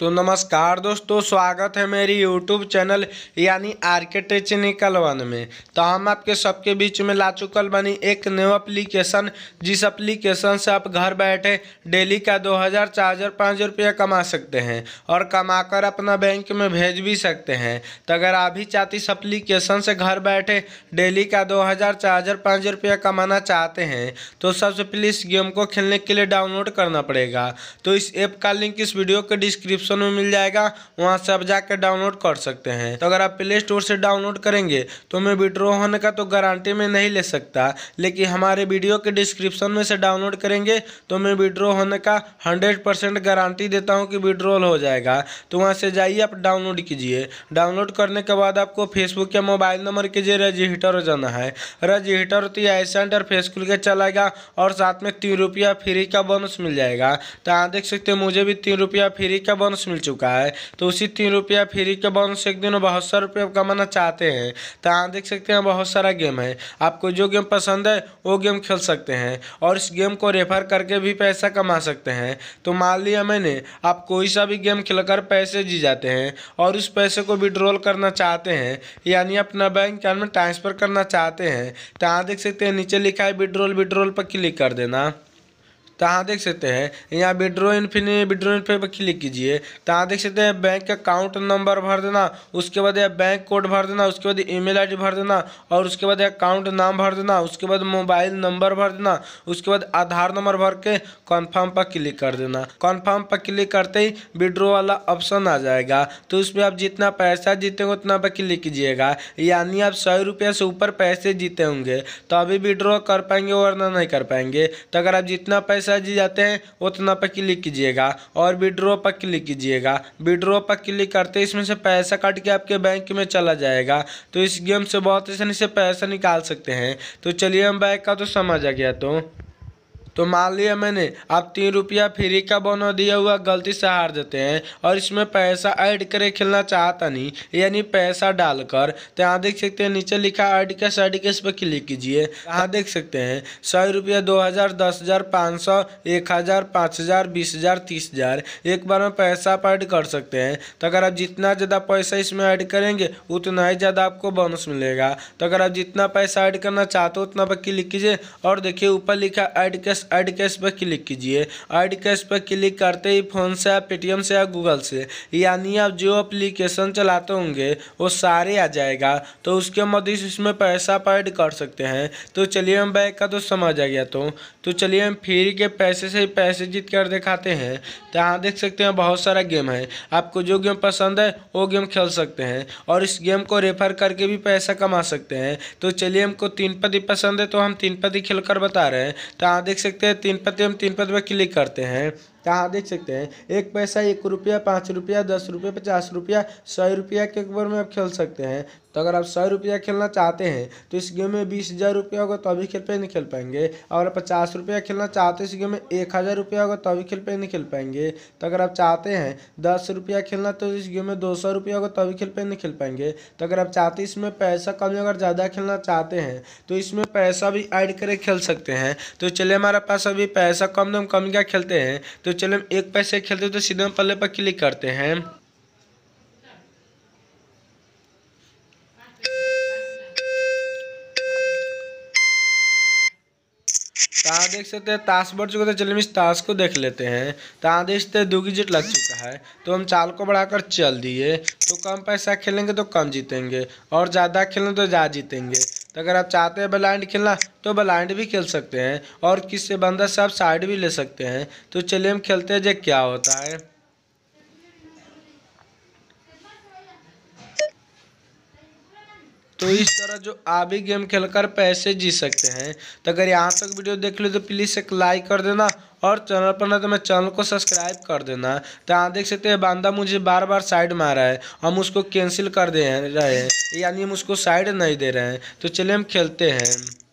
तो नमस्कार दोस्तों स्वागत है मेरी यूट्यूब चैनल यानी आर के वन में तो हम आपके सबके बीच में ला चुकल बनी एक न्यू एप्लीकेशन जिस एप्लीकेशन से आप घर बैठे डेली का दो हज़ार चार हज़ार पाँच रुपया कमा सकते हैं और कमाकर अपना बैंक में भेज भी सकते हैं तो अगर आप भी चाहते इस अप्लीकेशन से घर बैठे डेली का दो हज़ार चार हज़ार पाँच रुपया कमाना चाहते हैं तो सबसे पहले इस गेम को खेलने के लिए डाउनलोड करना पड़ेगा तो इस ऐप का लिंक इस वीडियो के डिस्क्रिप्शन डिस्क्रिप्शन में मिल जाएगा वहाँ से आप जाकर डाउनलोड कर सकते हैं तो अगर आप प्ले स्टोर से डाउनलोड करेंगे तो मैं विड्रॉ होने का तो गारंटी में नहीं ले सकता लेकिन हमारे वीडियो के डिस्क्रिप्शन में से डाउनलोड करेंगे तो मैं विड्रॉ होने का हंड्रेड परसेंट गारंटी देता हूँ कि विड्रॉल हो जाएगा तो वहाँ से जाइए आप डाउनलोड कीजिए डाउनलोड करने के बाद आपको फेसबुक या मोबाइल नंबर के जरिए रजिस्टर हो जाना है रजिस्टर होती है सेंटर फेस खुल के चलाएगा और साथ में तीन रुपया फ्री का बोनस मिल जाएगा तो आप देख सकते हैं मुझे भी तीन रुपया फ्री का बोनस बोनस मिल चुका है तो उसी तीन रुपया फ्री के बोनस एक दिन बहुत सारे रुपये कमाना चाहते हैं तो यहाँ देख सकते हैं बहुत सारा गेम है आपको जो गेम पसंद है वो गेम खेल सकते हैं और इस गेम को रेफर करके भी पैसा कमा सकते हैं तो मान लिया मैंने आप कोई सा भी गेम खेलकर पैसे जी जाते हैं और उस पैसे को विड्रॉल करना चाहते हैं यानी अपना बैंक अकाउंट में ट्रांसफ़र करना चाहते हैं तो यहाँ देख सकते हैं नीचे लिखा है विड्रॉल विड्रॉल पर क्लिक कर देना तो यहाँ देख सकते हैं यहाँ विड्रो इनफिनि विड्रो इनफिन पर क्लिक कीजिए तो यहाँ देख सकते हैं बैंक का अकाउंट नंबर भर देना उसके बाद यहाँ बैंक कोड भर देना उसके बाद ईमेल आईडी भर देना और उसके बाद अकाउंट नाम भर देना उसके बाद मोबाइल नंबर भर देना उसके बाद आधार नंबर भर के कन्फर्म पर क्लिक कर देना कन्फर्म पर क्लिक करते ही विड्रो वाला ऑप्शन आ जाएगा तो उसमें आप जितना पैसा जीतेंगे उतना पर क्लिक कीजिएगा यानी आप सौ रुपये से ऊपर पैसे जीते होंगे तो अभी विड्रॉ कर पाएंगे वरना नहीं कर पाएंगे तो अगर आप जितना पैसा साइज जाते हैं उतना पर क्लिक कीजिएगा और विड्रो पर क्लिक कीजिएगा विड्रो पर क्लिक करते इसमें से पैसा कट के आपके बैंक में चला जाएगा तो इस गेम से बहुत आसानी से पैसा निकाल सकते हैं तो चलिए हम बैंक का तो समझ आ गया तो तो मान लिया मैंने आप तीन रुपया फ्री का बोनो दिया हुआ गलती से हार देते हैं और इसमें पैसा ऐड करे खेलना चाहता नहीं यानी पैसा डालकर तो यहाँ देख सकते हैं नीचे लिखा ऐड कैश ऐड कैश पर क्लिक कीजिए यहाँ देख सकते हैं सौ रुपया दो हज़ार दस हज़ार पाँच सौ एक हज़ार पाँच हज़ार बीस हज़ार तीस हज़ार एक बार में पैसा आप ऐड कर सकते हैं तो अगर आप जितना ज़्यादा पैसा इसमें ऐड करेंगे उतना ही ज़्यादा आपको बोनस मिलेगा तो अगर आप जितना पैसा ऐड करना चाहते हो उतना पर क्लिक कीजिए और देखिए ऊपर लिखा add cash cash add cash पर क्लिक कीजिए ऐड कैश पर क्लिक करते ही फ़ोन से या पेटीएम से या गूगल से यानी आप जो अप्लीकेशन चलाते होंगे वो सारे आ जाएगा तो उसके मध्य इसमें पैसा आप ऐड कर सकते हैं तो चलिए हम बैग का तो समझ आ गया तो, तो चलिए हम फ्री के पैसे से ही पैसे जीत कर दिखाते हैं तो यहाँ देख सकते हैं बहुत सारा गेम है आपको जो गेम पसंद है वो गेम खेल सकते हैं और इस गेम को रेफर करके भी पैसा कमा सकते हैं तो चलिए हमको तीन पति पसंद है तो हम तीन पति खेल कर बता रहे हैं तो यहाँ देख सकते सकते हैं तीन पद हम तीन पद पर क्लिक करते हैं कहाँ देख सकते हैं एक पैसा एक रुपया पाँच रुपया दस रुपया पचास रुपया सौ रुपया के ऊपर में आप खेल सकते हैं तो अगर आप सौ रुपया खेलना चाहते हैं तो इस गेम में बीस हज़ार रुपया होगा तभी तो खेल पे नहीं खेल पाएंगे अगर पचास रुपया खेलना चाहते हैं इस गेम में एक हज़ार रुपया होगा तभी तो खेल पे नहीं खेल पाएंगे तो अगर आप चाहते हैं दस रुपया खेलना तो इस गेम में दो सौ रुपया होगा तभी तो खेल पे नहीं खेल पाएंगे तो अगर आप चाहते इसमें पैसा कम अगर ज़्यादा खेलना चाहते हैं तो इसमें पैसा भी ऐड करके खेल सकते हैं तो चलिए हमारे पास अभी पैसा कम दम कम क्या खेलते हैं तो तो चलो हम एक पैसे खेलते हैं तो सीधे हम पल्ले पर क्लिक करते हैं देख सकते हैं ताश बढ़ चुका था तो चलिए हम इस ताश को देख लेते हैं ताश देख सकते दो की लग चुका है तो हम चाल को बढ़ाकर चल दिए तो कम पैसा खेलेंगे तो कम जीतेंगे और ज़्यादा खेलेंगे तो ज़्यादा जीतेंगे तो अगर आप चाहते हैं ब्लाइंड खेलना तो ब्लाइंड भी खेल सकते हैं और किससे बंदा से आप साइड भी ले सकते हैं तो चलिए हम खेलते हैं जे क्या होता है तो इस तरह जो आप भी गेम खेलकर पैसे जी सकते हैं तो अगर यहाँ तक वीडियो देख लो तो प्लीज़ एक लाइक कर देना और चैनल पर ना तो मैं चैनल को सब्सक्राइब कर देना तो यहाँ देख सकते हैं बांदा मुझे बार बार साइड मारा है हम उसको कैंसिल कर दे रहे हैं यानी हम उसको साइड नहीं दे रहे हैं तो चलिए हम खेलते हैं